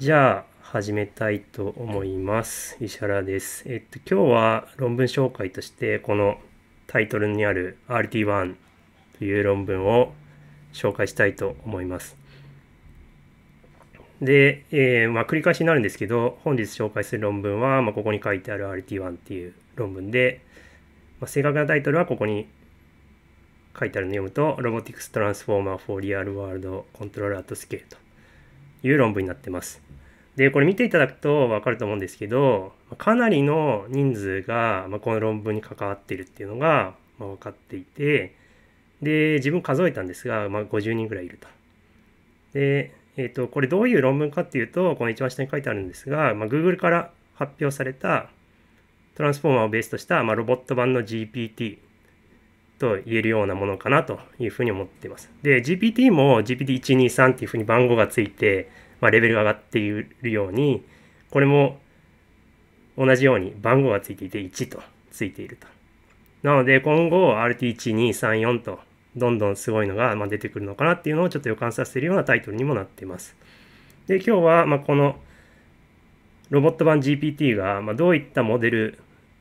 じゃあ始めたいと思います。石原です。えっと、今日は論文紹介として、このタイトルにある RT1 という論文を紹介したいと思います。で、えー、まあ、繰り返しになるんですけど、本日紹介する論文は、まあ、ここに書いてある RT1 っていう論文で、まあ、正確なタイトルはここに書いてあるのを読むと、Robotics Transformer for Real World Control at Scale と。いう論文になってます。で、これ見ていただくとわかると思うんですけど、かなりの人数が、まこの論文に関わっているっていうのが、ま分かっていて、で、自分数えたんですが、まあ、50人ぐらいいると。で、えっ、ー、と、これどういう論文かっていうと、この一番下に書いてあるんですが、まあ、Google から発表されたトランスフォーマーをベースとした、まあ、ロボット版の GPT と言えるようなものかなというふうに思っています。で、GPT も GPT123 っていうふうに番号がついて、まあ、レベルが上がっているように、これも同じように番号がついていて1とついていると。なので今後 RT1234 とどんどんすごいのが出てくるのかなっていうのをちょっと予感させるようなタイトルにもなっています。で、今日はまこのロボット版 GPT がまどういったモデル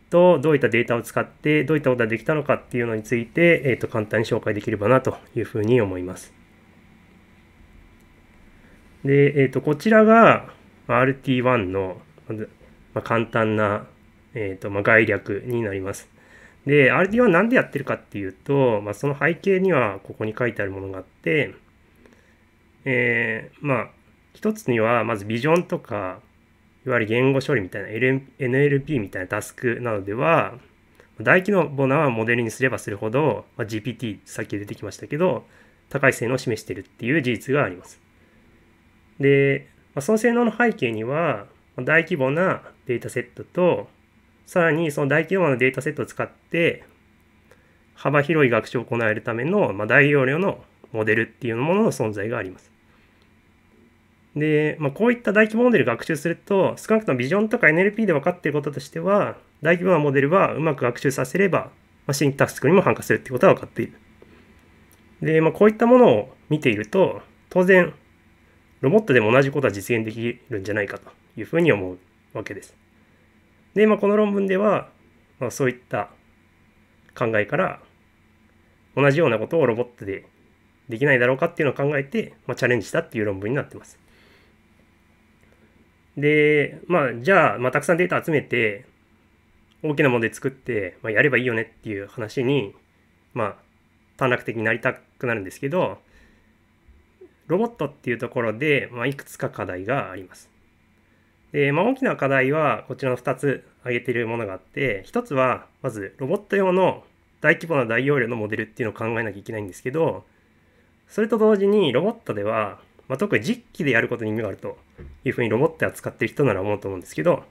と、どういったデータを使って、どういったことができたのかっていうのについて、えっ、と、簡単に紹介できればなというふうに思います。で、えっ、と、こちらが RT1 の、まあ、簡単な、えっ、と、まあ、概略になります。で、RT1 なんでやってるかっていうと、まあ、その背景にはここに書いてあるものがあって、えー、まあ、一つには、まずビジョンとか、いわゆる言語処理みたいな NLP みたいなタスクなどでは、大規模なモデルにすればするほど、まあ、GPT、さっき出てきましたけど、高い性能を示しているっていう事実があります。で、まあ、その性能の背景には、大規模なデータセットと、さらにその大規模なデータセットを使って、幅広い学習を行えるための、まあ、大容量のモデルっていうものの存在があります。で、まあ、こういった大規模モデル学習すると、少なくともビジョンとか NLP で分かっていることとしては、大規模なモデルはうまく学習させれば、まあ、新タスクにも参加するっていうことは分かっている。で、まあ、こういったものを見ていると、当然、ロボットでも同じことは実現できるんじゃないかというふうに思うわけです。で、まあ、この論文では、まあ、そういった考えから、同じようなことをロボットでできないだろうかっていうのを考えて、まあ、チャレンジしたっていう論文になってます。で、まあ、じゃあ、まあ、たくさんデータ集めて、大きなもので作って、まあ、やればいいよねっていう話に、まあ、短絡的になりたくなるんですけど、ロボットっていうところで、まあ、いくつか課題があります。で、まあ、大きな課題は、こちらの2つ挙げているものがあって、1つは、まず、ロボット用の大規模な大容量のモデルっていうのを考えなきゃいけないんですけど、それと同時に、ロボットでは、まあ、特に実機でやることに意味があるというふうにロボット扱っている人なら思うと思うんですけど、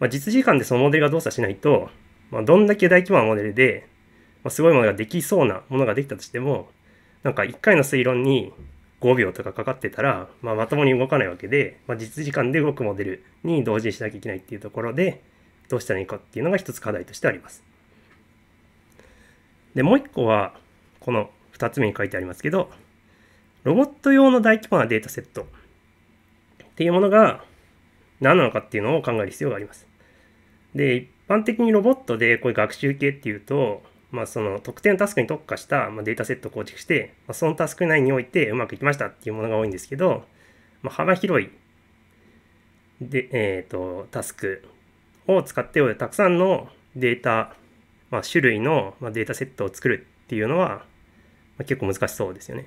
まあ、実時間でそのモデルが動作しないと、まあ、どんだけ大規模なモデルで、ますごいものができそうなものができたとしても、なんか1回の推論に5秒とかかかってたら、まあ、まともに動かないわけで、まあ、実時間で動くモデルに同時にしなきゃいけないっていうところで、どうしたらいいかっていうのが一つ課題としてあります。で、もう一個は、この2つ目に書いてありますけど、ロボット用の大規模なデータセットっていうものが何なのかっていうのを考える必要があります。で、一般的にロボットでこういう学習系っていうと、まあ、その特定のタスクに特化したデータセットを構築して、まそのタスク内においてうまくいきましたっていうものが多いんですけど、まあ、幅広いで、えーと、タスクを使ってたくさんのデータ、まあ、種類のデータセットを作るっていうのは、ま結構難しそうですよね。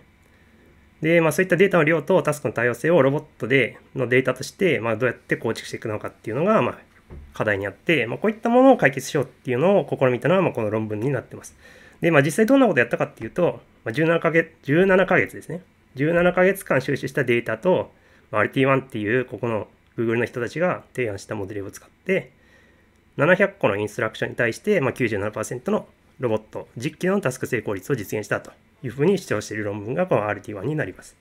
で、まあ、そういったデータの量とタスクの多様性をロボットでのデータとして、まあ、どうやって構築していくのかっていうのが、まあ、課題にあって、まあ、こういったものを解決しようっていうのを試みたのは、まあ、この論文になってます。で、まあ、実際どんなことやったかっていうと、まあ、17ヶ月、17ヶ月ですね。17ヶ月間収集したデータと、まあ、RT1 っていう、ここの Google の人たちが提案したモデルを使って、700個のインストラクションに対して、まあ97、97%のロボット実機のタスク成功率を実現したというふうに主張している論文がこの RT1 になります。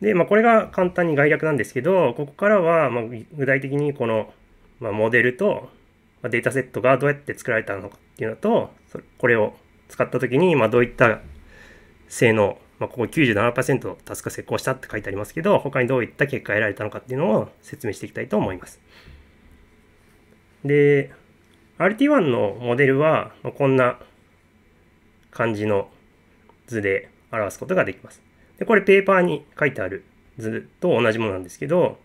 で、まあ、これが簡単に概略なんですけど、ここからはま具体的にこの、まモデルとデータセットがどうやって作られたのかっていうのと、これを使った時にまどういった性能、まあ、ここ97%タスク成功したって書いてありますけど、他にどういった結果が得られたのかっていうのを説明していきたいと思います。で、RT1 のモデルはこんな感じの図で表すことができます。でこれペーパーに書いてある図と同じものなんですけど、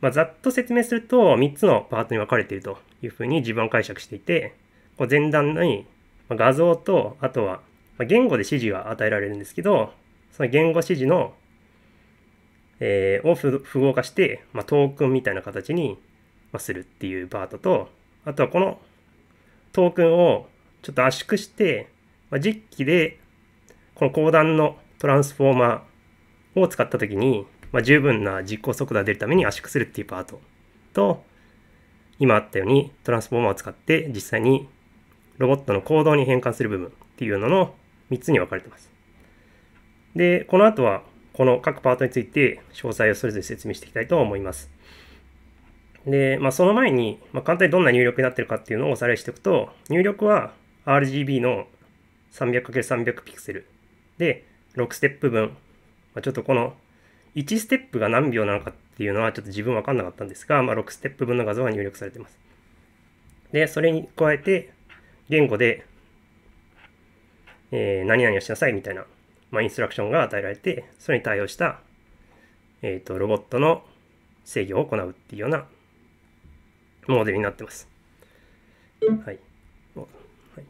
まあ、ざっと説明すると3つのパートに分かれているというふうに自分は解釈していて、こう前段に画像と、あとは言語で指示が与えられるんですけど、その言語指示の、えー、を符号化して、まあ、トークンみたいな形にするっていうパートと、あとはこのトークンをちょっと圧縮して、まあ、実機でこの後段のトランスフォーマーを使った時に、まあ、十分な実行速度が出るために圧縮するっていうパートと、今あったようにトランスフォーマーを使って実際にロボットの行動に変換する部分っていうのの3つに分かれてます。で、この後はこの各パートについて詳細をそれぞれ説明していきたいと思います。で、まあ、その前に、まあ、簡単にどんな入力になってるかっていうのをおさらいしておくと、入力は RGB の 300×300 ピクセルで、6ステップ分、まあ、ちょっとこの1ステップが何秒なのかっていうのはちょっと自分わかんなかったんですが、まあ、6ステップ分の画像が入力されてます。で、それに加えて、言語で、えー、何々をしなさいみたいな、まあ、インストラクションが与えられて、それに対応した、えっ、ー、と、ロボットの制御を行うっていうようなモデルになってます。はい。はい、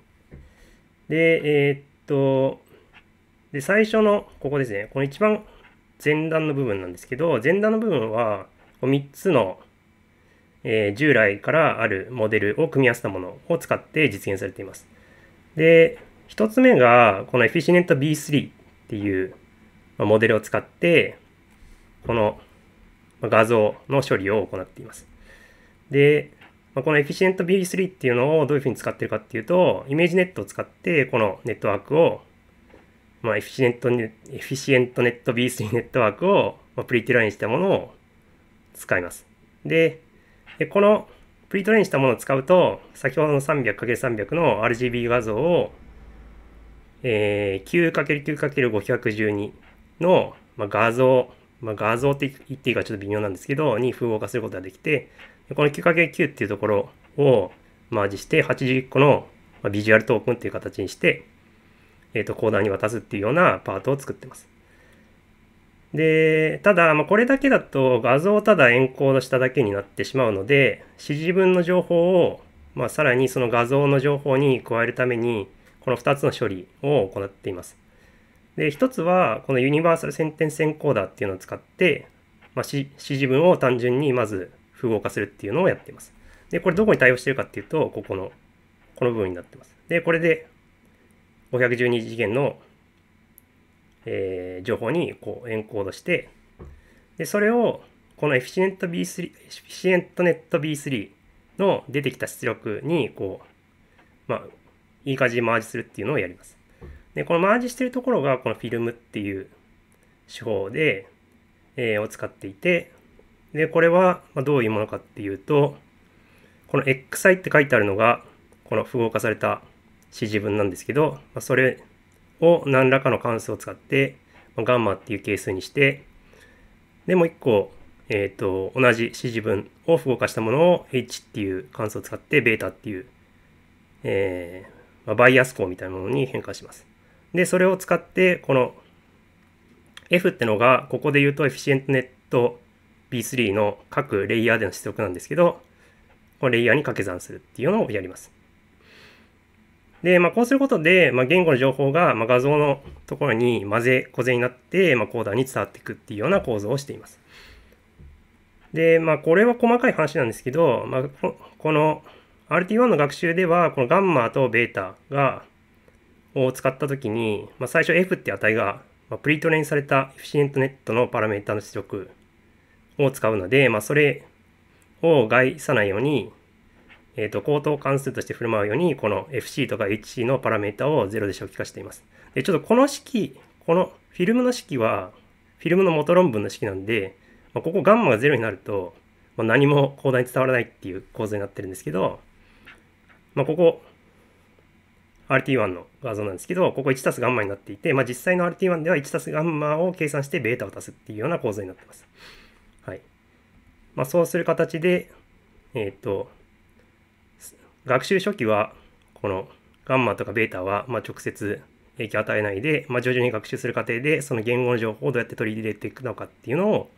で、えー、っと、で、最初の、ここですね。この一番前段の部分なんですけど、前段の部分は、3つの、えー、従来からあるモデルを組み合わせたものを使って実現されています。で、1つ目が、この Efficient B3 っていうモデルを使って、この画像の処理を行っています。で、この Efficient B3 っていうのをどういうふうに使ってるかっていうと、イメージネットを使って、このネットワークをまあ、エフィシエントネエフィシエントネット B3 ネットワークを、まあ、プリトレインしたものを使います。で、このプリトレインしたものを使うと、先ほどの 300×300 の RGB 画像を、えー、9×9×512 の、まあ、画像、まあ、画像って言っていいかちょっと微妙なんですけど、に符号化することができて、この 9×9 っていうところをマージして80個のビジュアルトークンっていう形にして、えっ、ー、と、コーダーに渡すっていうようなパートを作ってます。で、ただ、まあ、これだけだと画像をただエンコードしただけになってしまうので、指示文の情報を、まあ、さらにその画像の情報に加えるために、この2つの処理を行っています。で、1つは、このユニバーサルセンテンスエンコーダーっていうのを使って、まあ、指示文を単純にまず符号化するっていうのをやっています。で、これどこに対応してるかっていうと、ここの、この部分になってます。で、これで512次元の、えー、情報にこうエンコードして、で、それをこのエフィシエント B3、エフィシエントネット B3 の出てきた出力に、こう、まあ、いい感じにマージするっていうのをやります。で、このマージしてるところが、このフィルムっていう手法で、えー、を使っていて、で、これは、まどういうものかっていうと、この XI って書いてあるのが、この符号化された指示文なんですけど、まそれを何らかの関数を使って、まガンマっていう係数にして、で、もう一個、えっ、ー、と、同じ指示文を符号化したものを H っていう関数を使って、ベータっていう、えー、まあ、バイアス項みたいなものに変化します。で、それを使って、この F ってのが、ここで言うとエフィシエントネット B3 の各レイヤーでの出力なんですけど、このレイヤーに掛け算するっていうのをやります。で、まあ、こうすることで、まあ、言語の情報が、まあ、画像のところに混ぜ、小ぜになって、まあ、コーダーに伝わっていくっていうような構造をしています。で、まあ、これは細かい話なんですけど、まあ、この RT1 の学習では、このガンマとベータが、を使ったときに、まあ、最初 F って値が、まあ、プリトレインされたエフィシエントネットのパラメータの出力を使うので、まあ、それを害さないように、えーと、高等関数として振る舞うように、この FC とか HC のパラメータを0で初期化しています。で、ちょっとこの式、このフィルムの式は、フィルムの元論文の式なんで、まあ、ここガンマが0になると、まあ、何も広大に伝わらないっていう構造になってるんですけど、まあ、ここ、RT1 の画像なんですけど、ここ1たすガンマになっていて、まあ、実際の RT1 では1たすガンマを計算してベータを足すっていうような構造になってます。はい。まあ、そうする形で、えっ、ー、と、学習初期はこのガンマとかベータはま直接影響を与えないで、まあ、徐々に学習する過程でその言語の情報をどうやって取り入れていくのかっていうのを、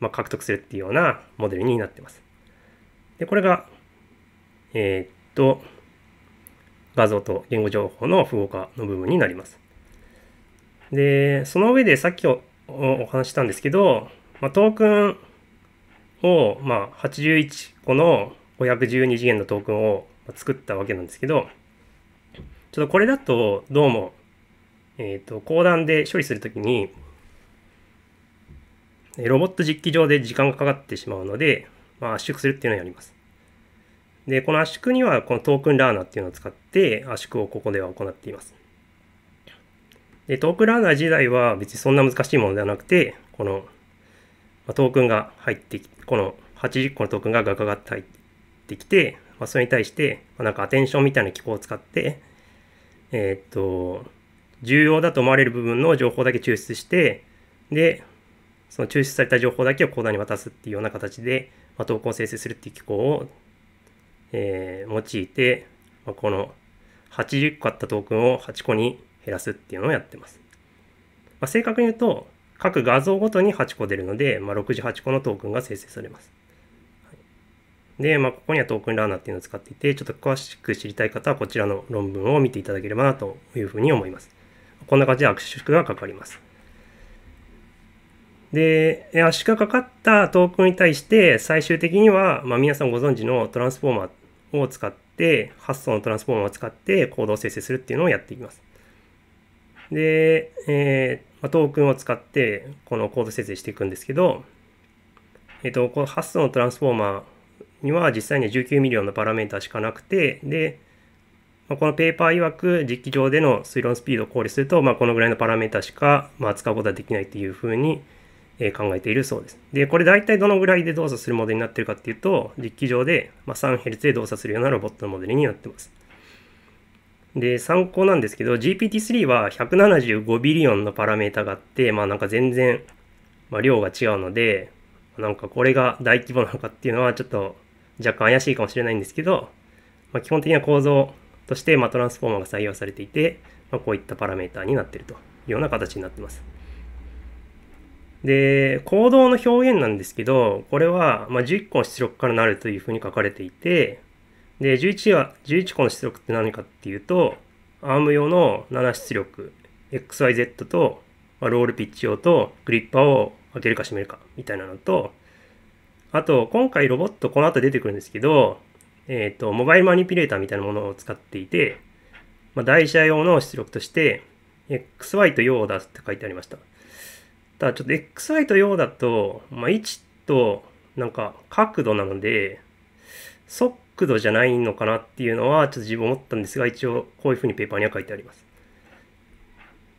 ま獲得するっていうようなモデルになってます。でこれがえー、っと画像と言語情報の符号化の部分になります。でその上でさっきお話したんですけど、まあ、トークンを、ま81個の512次元のトークンを作ったわけなんですけど、ちょっとこれだとどうも、えっ、ー、と、講談で処理するときに、ロボット実機上で時間がかかってしまうので、まあ、圧縮するっていうのをやります。で、この圧縮にはこのトークンラーナーっていうのを使って圧縮をここでは行っています。で、トークンラーナー自体は別にそんな難しいものではなくて、このトークンが入ってきこの80個のトークンがガガガって入ってってきて、まあ、それに対して、まあ、なんかアテンションみたいな機構を使って、えー、っと、重要だと思われる部分の情報だけ抽出して、で、その抽出された情報だけをコーダに渡すっていうような形で、まあ、投稿を生成するっていう機構を、えー、用いて、まあ、この80個あったトークンを8個に減らすっていうのをやってます。まあ、正確に言うと、各画像ごとに8個出るので、まあ、68個のトークンが生成されます。で、まあ、ここにはトークンラーナーっていうのを使っていて、ちょっと詳しく知りたい方はこちらの論文を見ていただければなというふうに思います。こんな感じで圧縮がかかります。で、圧縮がかかったトークンに対して、最終的には、まあ、皆さんご存知のトランスフォーマーを使って、発想のトランスフォーマーを使って行動生成するっていうのをやっていきます。で、えー、トークンを使って、このコード生成していくんですけど、えっ、ー、と、この発想のトランスフォーマーには実際には19ミリオンのパラメータしかなくて、で、まあ、このペーパー曰く実機上での推論スピードを考慮すると、まあ、このぐらいのパラメータしか、まあ、扱うことはできないというふうに、え考えているそうです。で、これ大体どのぐらいで動作するモデルになってるかっていうと、実機上で、ま 3Hz で動作するようなロボットのモデルになってます。で、参考なんですけど、GPT-3 は175ビリオンのパラメータがあって、まあなんか全然、まあ、量が違うので、なんかこれが大規模なのかっていうのはちょっと若干怪しいかもしれないんですけど、まあ、基本的な構造として、まあ、トランスフォーマーが採用されていて、まあ、こういったパラメータになっているというような形になってます。で、行動の表現なんですけど、これは、ま11個の出力からなるというふうに書かれていて、で、11は、11個の出力って何かっていうと、ARM 用の7出力、XYZ と、まロールピッチ用と、グリッパーを開けるか閉めるかみたいなのと、あと、今回ロボットこの後出てくるんですけど、えっ、ー、と、モバイルマニピュレーターみたいなものを使っていて、まあ、台車用の出力として、XY と用を出すって書いてありました。ただ、ちょっと XY と用だと、まあ、位置と、なんか、角度なので、速度じゃないのかなっていうのは、ちょっと自分思ったんですが、一応、こういうふうにペーパーには書いてあります。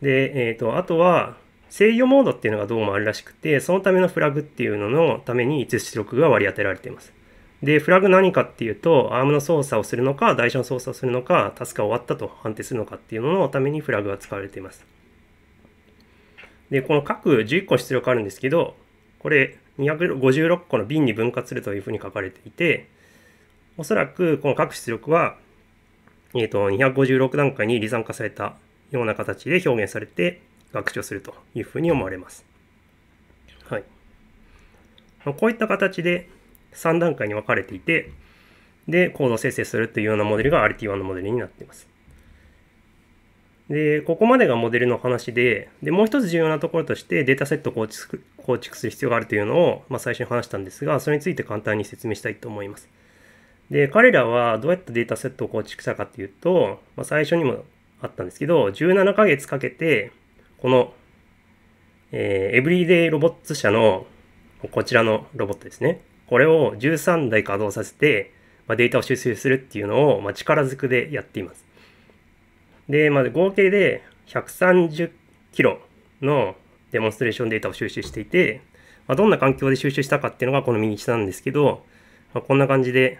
で、えっ、ー、と、あとは、制御モードっていうのがどうもあるらしくて、そのためのフラグっていうののために出力が割り当てられています。で、フラグ何かっていうと、アームの操作をするのか、台車の操作をするのか、タスクが終わったと判定するのかっていうののためにフラグが使われています。で、この各11個出力あるんですけど、これ256個の瓶に分割するというふうに書かれていて、おそらくこの各出力は、えっ、ー、と、256段階に離散化されたような形で表現されて、学習するというふうに思われます。はい。こういった形で3段階に分かれていて、で、コード生成するというようなモデルが RT1 のモデルになっています。で、ここまでがモデルの話で、で、もう一つ重要なところとしてデータセットを構築構築する必要があるというのを、まあ、最初に話したんですが、それについて簡単に説明したいと思います。で、彼らはどうやってデータセットを構築したかというと、まあ、最初にもあったんですけど、17ヶ月かけてこの、えー、エブリデイロボッツ社のこちらのロボットですね。これを13台稼働させて、まあ、データを収集するっていうのを、まあ、力ずくでやっています。で、まあ、合計で130キロのデモンストレーションデータを収集していて、まあ、どんな環境で収集したかっていうのがこの右下なんですけど、まあ、こんな感じで、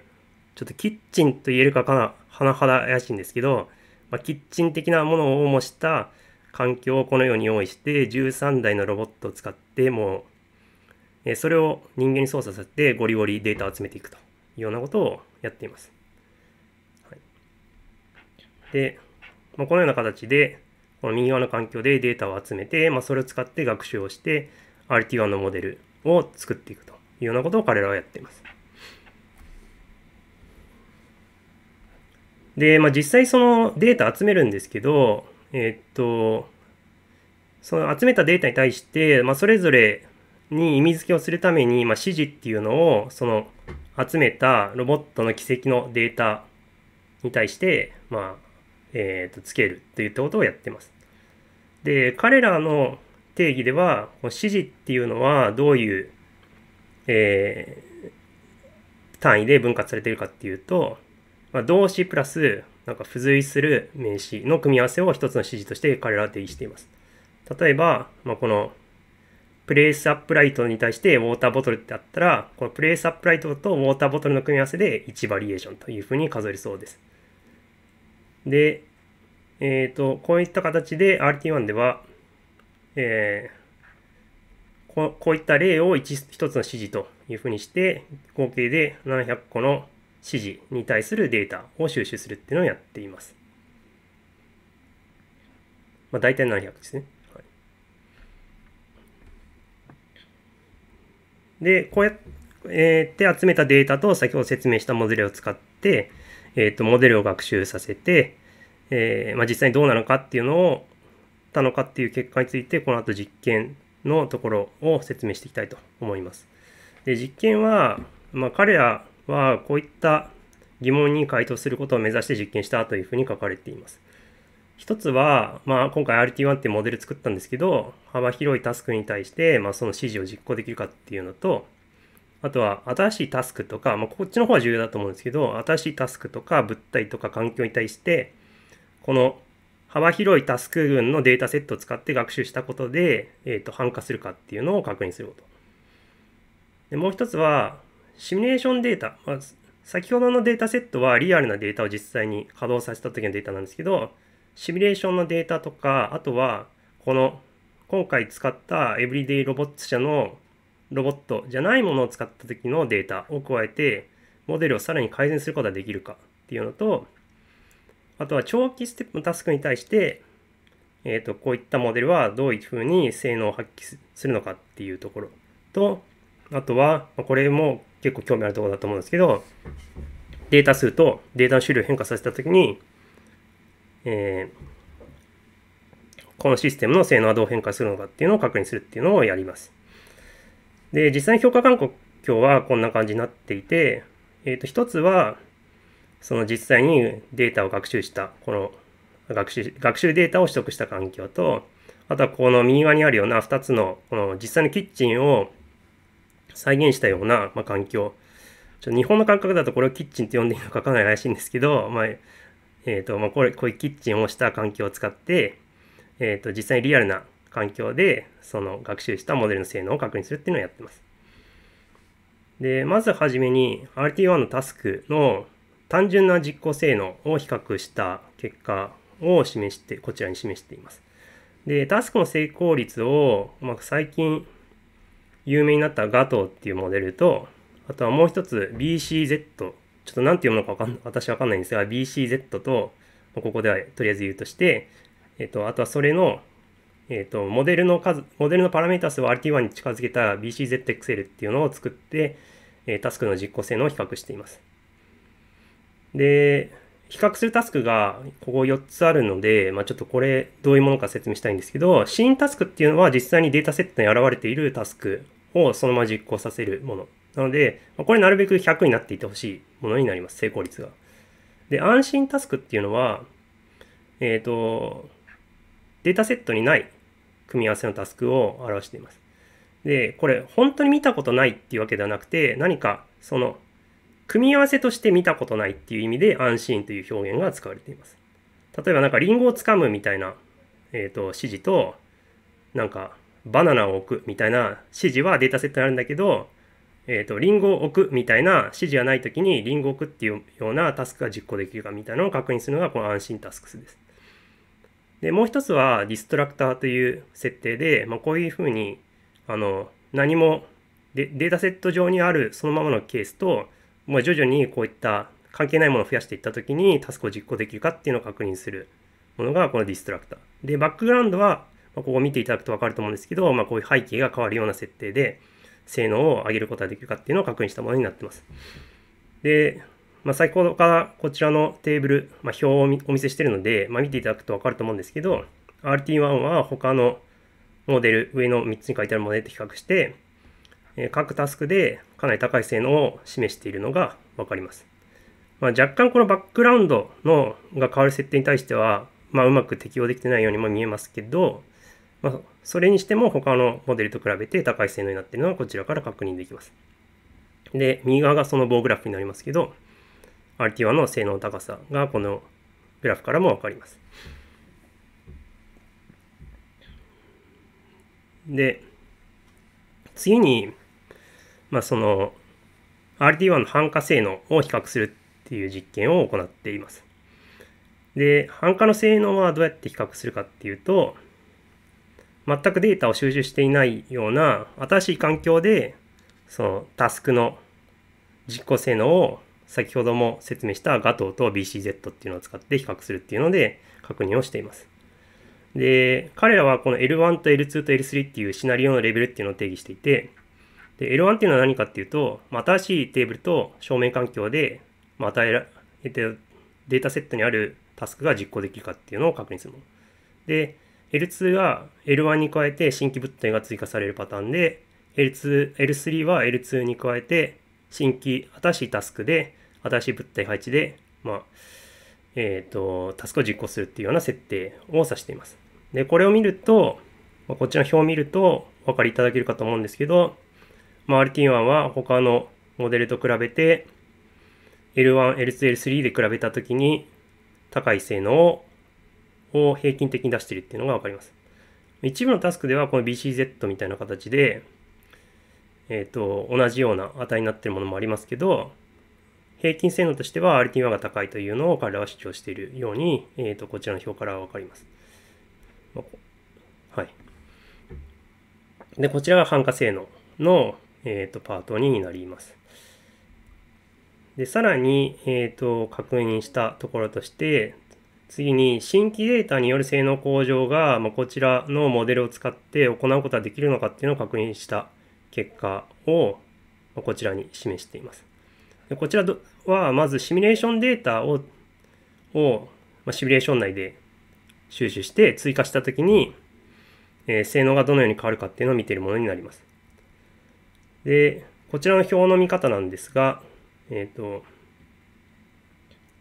ちょっとキッチンと言えるかかな、甚だ怪しいんですけど、まあ、キッチン的なものを模した環境をこのように用意して13台のロボットを使ってもうそれを人間に操作させてゴリゴリデータを集めていくというようなことをやっています。はい、で、まあ、このような形でこの右側の環境でデータを集めて、まあ、それを使って学習をして RT1 のモデルを作っていくというようなことを彼らはやっています。で、まあ、実際そのデータ集めるんですけど、えっと、その集めたデータに対して、まあ、それぞれに意味付けをするために、まあ、指示っていうのを、その集めたロボットの軌跡のデータに対して、まあ、えっ、と、つけるといったことをやってます。で、彼らの定義では、指示っていうのはどういう、えー、単位で分割されているかっていうと、まあ、動詞プラスなんか付随する名詞の組み合わせを一つの指示として彼らは定義しています。例えば、まあ、このプレイスアップライトに対してウォーターボトルってあったら、このプレイスアップライトとウォーターボトルの組み合わせで1バリエーションというふうに数えるそうです。で、えっ、ー、と、こういった形で RT1 では、えー、こういった例を 1, 1つの指示というふうにして、合計で700個の指示に対するデータを収集するっていうのをやっています。まあ、大体700ですね。はい、で、こうやって、集めたデータと先ほど説明したモデルを使って、えーと、とモデルを学習させて、えーまあ、実際にどうなのかっていうのをたのかっていう結果についてこの後実験のところを説明していきたいと思います。で実験は、まあ、彼らは、こういった疑問に回答することを目指して実験したというふうに書かれています。一つは、まあ、今回 RT1 っていうモデル作ったんですけど、幅広いタスクに対して、まあ、その指示を実行できるかっていうのと、あとは新しいタスクとか、まあ、こっちの方は重要だと思うんですけど、新しいタスクとか物体とか環境に対して、この幅広いタスク群のデータセットを使って学習したことで、えっ、ー、と、反化するかっていうのを確認すること。でもう一つは、シミュレーションデータ、まあ、先ほどのデータセットはリアルなデータを実際に稼働させた時のデータなんですけど、シミュレーションのデータとか、あとは、この、今回使ったエブリデイロボット社のロボットじゃないものを使った時のデータを加えて、モデルをさらに改善することができるかっていうのと、あとは長期ステップのタスクに対して、えっ、ー、と、こういったモデルはどういうふうに性能を発揮するのかっていうところと、あとは、これも結構興味あるところだと思うんですけど、データ数とデータの種類を変化させたときに、えー、このシステムの性能はどう変化するのかっていうのを確認するっていうのをやります。で、実際に評価勧告今日はこんな感じになっていて、えっ、ー、と、一つは、その実際にデータを学習した、この学習、学習データを取得した環境と、あとはこの右側にあるような2つの、この実際のキッチンを再現したような、まあ、環境。ちょ日本の感覚だとこれをキッチンって呼んでいいのかわかないらしいんですけど、まあ、えっ、ー、と、まあ、これ、こういうキッチンをした環境を使って、えっ、ー、と、実際にリアルな環境で、その学習したモデルの性能を確認するっていうのをやってます。で、まずはじめに RT1 のタスクの単純な実行性能を比較した結果を示して、こちらに示しています。で、タスクの成功率を、まあ、最近、有名になったガトーっていうモデルと、あとはもう一つ BCZ、ちょっと何て読むのかわかん私わかんないんですが、BCZ と、ここではとりあえず言うとして、えっ、と、あとはそれの、えっ、と、モデルの数、モデルのパラメータ数を RT1 に近づけた BCZXL っていうのを作って、えタスクの実行性能を比較しています。で、比較するタスクがここ4つあるので、まあ、ちょっとこれどういうものか説明したいんですけど、シーンタスクっていうのは実際にデータセットに現れているタスクをそのまま実行させるもの。なので、これなるべく100になっていてほしいものになります、成功率が。で、安心タスクっていうのは、えっ、ー、と、データセットにない組み合わせのタスクを表しています。で、これ本当に見たことないっていうわけではなくて、何かその組み合わせとして見たことないっていう意味で、安心という表現が使われています。例えばなんかリンゴをつかむみたいな、えー、と指示と、なんかバナナを置くみたいな指示はデータセットにあるんだけど、えー、とリンゴを置くみたいな指示がない時にリンゴを置くっていうようなタスクが実行できるかみたいなのを確認するのがこの安心タスクスです。で、もう一つはディストラクターという設定で、まあ、こういうふうにあの何もデータセット上にあるそのままのケースとまあ、徐々にこういった関係ないものを増やしていった時にタスクを実行できるかっていうのを確認するものがこのディストラクター。で、バックグラウンドは、まここ見ていただくと分かると思うんですけど、まあ、こういう背景が変わるような設定で性能を上げることができるかっていうのを確認したものになってます。で、まあ、先ほどからこちらのテーブル、まあ、表をお見せしてるので、まあ、見ていただくと分かると思うんですけど、RT1 は他のモデル、上の3つに書いてあるモデルと比較して、え各タスクでかなり高い性能を示しているのがわかります。まあ、若干このバックグラウンドのが変わる設定に対しては、まあ、うまく適用できてないようにも見えますけど、まあ、それにしても他のモデルと比べて高い性能になっているのはこちらから確認できます。で、右側がその棒グラフになりますけど、RT1 の性能の高さがこのグラフからもわかります。で、次にまあ、その RT1 の反化性能を比較するっていう実験を行っています。で、反化の性能はどうやって比較するかっていうと、全くデータを収集していないような新しい環境で、そのタスクの実行性能を先ほども説明したガトーと BCZ っていうのを使って比較するっていうので確認をしています。で、彼らはこの L1 と L2 と L3 っていうシナリオのレベルっていうのを定義していて、で、L1 っていうのは何かっていうと、まあ、新しいテーブルと正面環境で、まあ、与えられてデータセットにあるタスクが実行できるかっていうのを確認するもの。で、L2 は L1 に加えて新規物体が追加されるパターンで、L2、L3 は L2 に加えて新規、新しいタスクで、新しい物体配置で、まあ、えっ、ー、と、タスクを実行するっていうような設定を指しています。で、これを見ると、まあ、こっちの表を見るとお分かりいただけるかと思うんですけど、まあ、RT1 は他のモデルと比べて L1、L2、L3 で比べたときに高い性能を平均的に出しているっていうのがわかります。一部のタスクではこの BCZ みたいな形で、えっ、ー、と、同じような値になってるものもありますけど、平均性能としては RT1 が高いというのを彼らは主張しているように、えっ、ー、と、こちらの表からわかります。はい。で、こちらが半化性能の、えっ、ー、と、パート2になります。で、さらに、えっ、ー、と、確認したところとして、次に新規データによる性能向上が、まあ、こちらのモデルを使って行うことはできるのかっていうのを確認した結果を、まあ、こちらに示しています。でこちらはまずシミュレーションデータをを、まあ、シミュレーション内で収集して追加したときに、えー、性能がどのように変わるかっていうのを見ているものになります。で、こちらの表の見方なんですが、えっ、ー、と、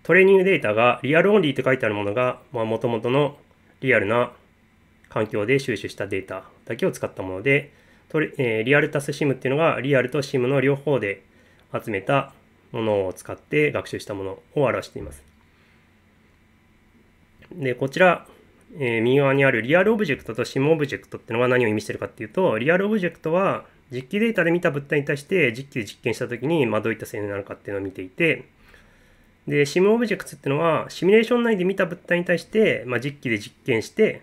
トレーニングデータがリアルオンリーって書いてあるものが、まあ、元々のリアルな環境で収集したデータだけを使ったもので、トレえー、リアルタスシムっていうのがリアルとシムの両方で集めたものを使って学習したものを表しています。で、こちら、えー、右側にあるリアルオブジェクトとシムオブジェクトっていうのが何を意味してるかっていうと、リアルオブジェクトは、実機データで見た物体に対して実機で実験したときに、まあ、どういった性能なのかっていうのを見ていて、で、シムオブジェクツっていうのは、シミュレーション内で見た物体に対して、まあ、実機で実験して、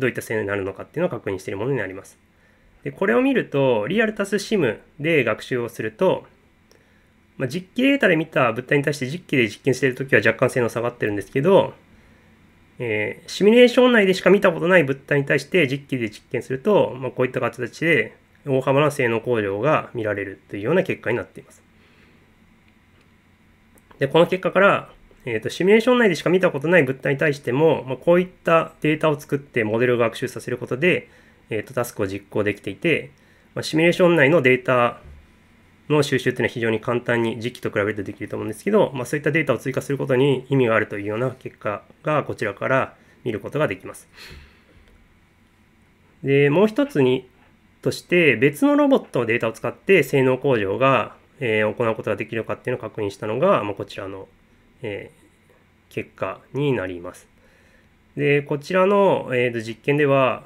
どういった性能になるのかっていうのを確認しているものになります。で、これを見ると、リアルタスシムで学習をすると、まあ、実機データで見た物体に対して実機で実験しているときは若干性能下がってるんですけど、えー、シミュレーション内でしか見たことない物体に対して実機で実験すると、まあ、こういった形で大幅な性能向上が見られるというような結果になっています。で、この結果から、えーと、シミュレーション内でしか見たことない物体に対しても、まあ、こういったデータを作ってモデルを学習させることで、えーと、タスクを実行できていて、まあ、シミュレーション内のデータの収集っていうのは非常に簡単に時期と比べるとできると思うんですけど、まあ、そういったデータを追加することに意味があるというような結果がこちらから見ることができます。でもう一つにとして別のロボットのデータを使って性能向上が、えー、行うことができるかっていうのを確認したのが、まあ、こちらの、えー、結果になります。で、こちらの、えー、と実験では、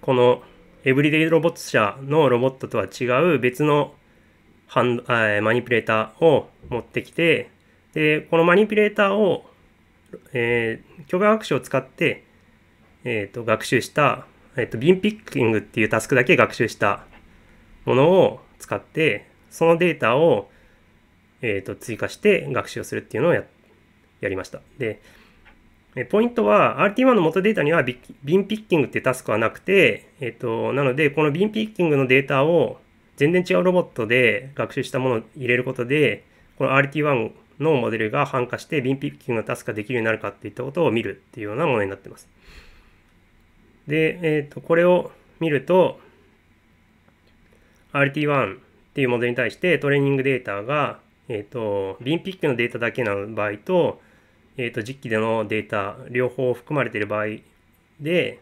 このエブリデイロボット社のロボットとは違う別のハンあマニピュレーターを持ってきて、で、このマニピュレーターを、えー、巨学習を使って、えっ、ー、と、学習したえっと、ビンピッキングっていうタスクだけ学習したものを使って、そのデータを、えっと、追加して学習をするっていうのをややりました。で、ポイントは RT1 の元データにはビンピッキングってタスクはなくて、えっと、なのでこのビンピッキングのデータを全然違うロボットで学習したものを入れることで、この RT1 のモデルが反化してビンピッキングのタスクができるようになるかっていったことを見るっていうようなものになってます。で、えっ、ー、と、これを見ると、RT1 っていうモデルに対してトレーニングデータが、えっ、ー、と、リンピックのデータだけの場合と、えっ、ー、と、実機でのデータ、両方含まれている場合で、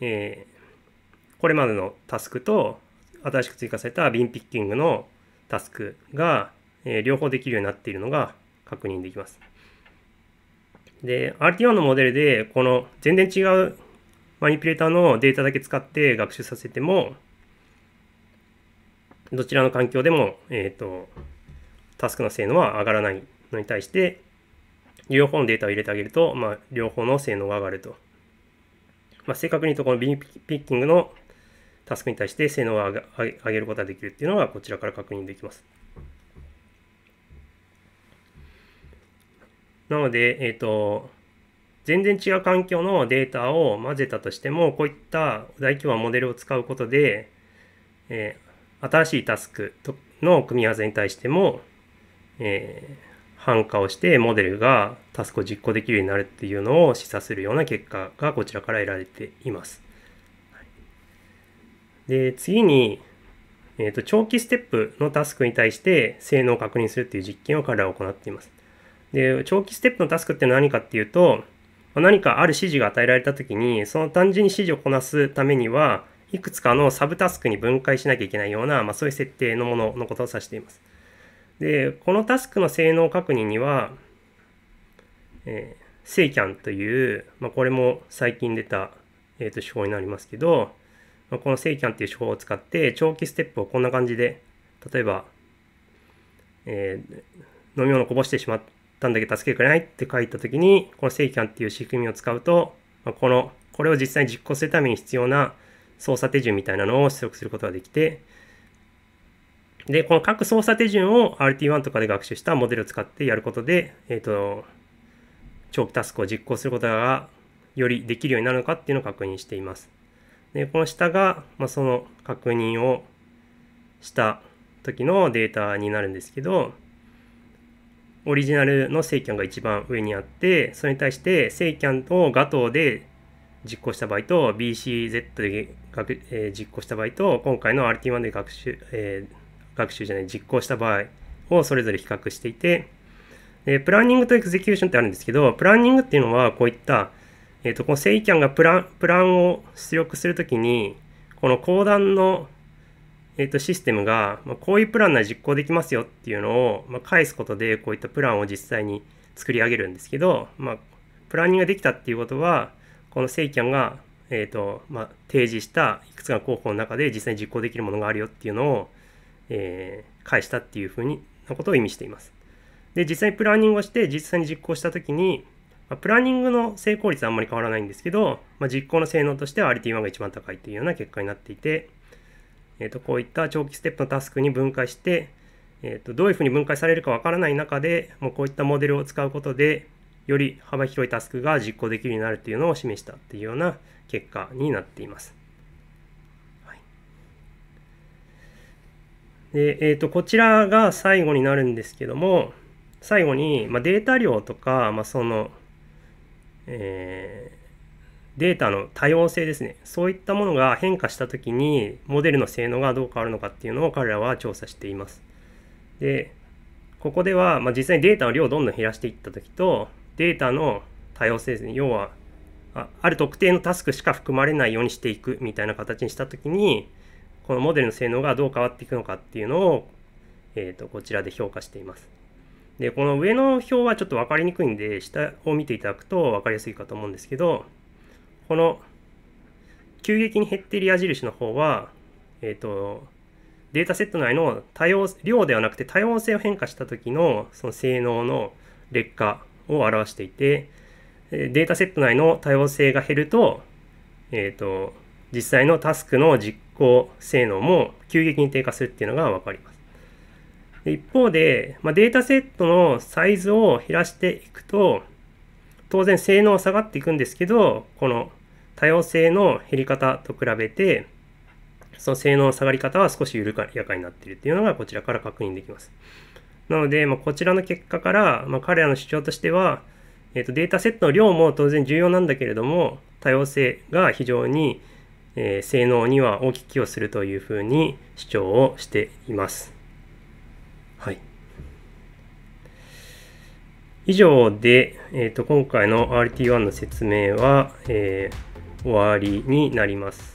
えー、これまでのタスクと、新しく追加されたビンピッキングのタスクが、えー、両方できるようになっているのが確認できます。で、RT1 のモデルで、この全然違うマニピュレーターのデータだけ使って学習させても、どちらの環境でも、えっ、と、タスクの性能は上がらないのに対して、両方のデータを入れてあげると、まあ、両方の性能が上がると。まあ、正確に言うと、このビーピッキングのタスクに対して性能を上げることができるっていうのが、こちらから確認できます。なので、えっ、ー、と、全然違う環境のデータを混ぜたとしても、こういった大規模なモデルを使うことで、えー、新しいタスクの組み合わせに対しても、えー、反過をしてモデルがタスクを実行できるようになるっていうのを示唆するような結果がこちらから得られています。で、次に、えっ、ー、と、長期ステップのタスクに対して性能を確認するっていう実験を彼らは行っています。で、長期ステップのタスクって何かっていうと、何かある指示が与えられた時に、その単純に指示をこなすためには、いくつかのサブタスクに分解しなきゃいけないような、まあ、そういう設定のもののことを指しています。で、このタスクの性能確認には、えー、セイキャンという、まあ、これも最近出た、えー、と手法になりますけど、まあ、このセイキャンという手法を使って長期ステップをこんな感じで、例えば、えー、飲み物こぼしてしまっなんだけ助けてくれないって書いたときに、この正規感っていう仕組みを使うと、まこの、これを実際に実行するために必要な操作手順みたいなのを出力することができて、で、この各操作手順を RT1 とかで学習したモデルを使ってやることで、えっ、ー、と、長期タスクを実行することがよりできるようになるのかっていうのを確認しています。で、この下が、まあ、その確認をした時のデータになるんですけど、オリジナルの正キャンが一番上にあって、それに対して正キャンをガトーで実行した場合と BCZ で学、えー、実行した場合と今回の RT1 で学習、えー、学習じゃない実行した場合をそれぞれ比較していてプランニングとエクゼキューションってあるんですけどプランニングっていうのはこういった、えーと、この正義感がプランプランを出力するときにこの後段のえっ、と、システムが、まこういうプランなら実行できますよっていうのを、ま返すことで、こういったプランを実際に作り上げるんですけど、まあ、プランニングができたっていうことは、この正規案が、えっ、と、まあ、提示したいくつかの候補の中で実際に実行できるものがあるよっていうのを、え返したっていうふうに、なことを意味しています。で、実際にプランニングをして、実際に実行したときに、まプランニングの成功率はあんまり変わらないんですけど、まあ、実行の性能としては RT1 が一番高いというような結果になっていて、えー、とこういった長期ステップのタスクに分解して、えー、とどういうふうに分解されるかわからない中でもうこういったモデルを使うことでより幅広いタスクが実行できるようになるというのを示したっていうような結果になっています。はい、でえー、とこちらが最後になるんですけども最後に、まあ、データ量とか、まあ、その、えーデータの多様性ですねそういったものが変化した時にモデルの性能がどう変わるのかっていうのを彼らは調査していますでここでは、まあ、実際にデータの量をどんどん減らしていった時とデータの多様性ですね要はあある特定のタスクしか含まれないようにしていくみたいな形にした時にこのモデルの性能がどう変わっていくのかっていうのを、えーと、とこちらで評価していますでこの上の表はちょっと分かりにくいんで下を見ていただくと分かりやすいかと思うんですけどこの急激に減っている矢印の方は、えっ、ー、と、データセット内の多様量ではなくて多様性を変化した時のその性能の劣化を表していてデータセット内の多様性が減ると,、えっ、ー、と実際のタスクの実行性能も急激に低下するっていうのが分かります。一方で、まあ、データセットのサイズを減らしていくと当然性能は下がっていくんですけど、この多様性の減り方と比べて、その性能の下がり方は少し緩やかになっているっていうのがこちらから確認できます。なので、まあ、こちらの結果から、まあ、彼らの主張としては、えー、とデータセットの量も当然重要なんだけれども、多様性が非常に、えー、性能には大きく寄与するというふうに主張をしています。以上で、えーと、今回の RT1 の説明は、えー、終わりになります。